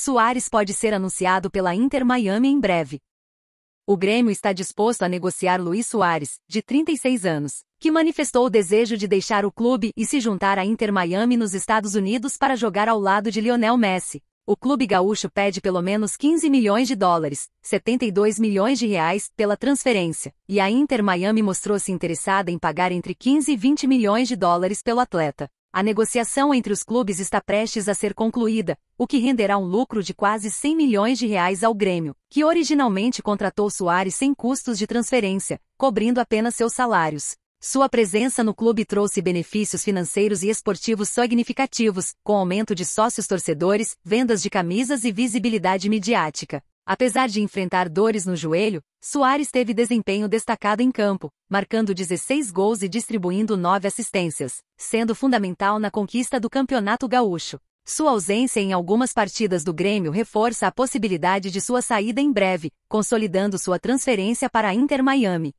Soares pode ser anunciado pela Inter Miami em breve. O Grêmio está disposto a negociar Luiz Soares, de 36 anos, que manifestou o desejo de deixar o clube e se juntar à Inter Miami nos Estados Unidos para jogar ao lado de Lionel Messi. O clube gaúcho pede pelo menos 15 milhões de dólares, 72 milhões de reais, pela transferência, e a Inter Miami mostrou-se interessada em pagar entre 15 e 20 milhões de dólares pelo atleta. A negociação entre os clubes está prestes a ser concluída, o que renderá um lucro de quase 100 milhões de reais ao Grêmio, que originalmente contratou Soares sem custos de transferência, cobrindo apenas seus salários. Sua presença no clube trouxe benefícios financeiros e esportivos significativos, com aumento de sócios torcedores, vendas de camisas e visibilidade midiática. Apesar de enfrentar dores no joelho, Soares teve desempenho destacado em campo, marcando 16 gols e distribuindo 9 assistências, sendo fundamental na conquista do Campeonato Gaúcho. Sua ausência em algumas partidas do Grêmio reforça a possibilidade de sua saída em breve, consolidando sua transferência para a Inter Miami.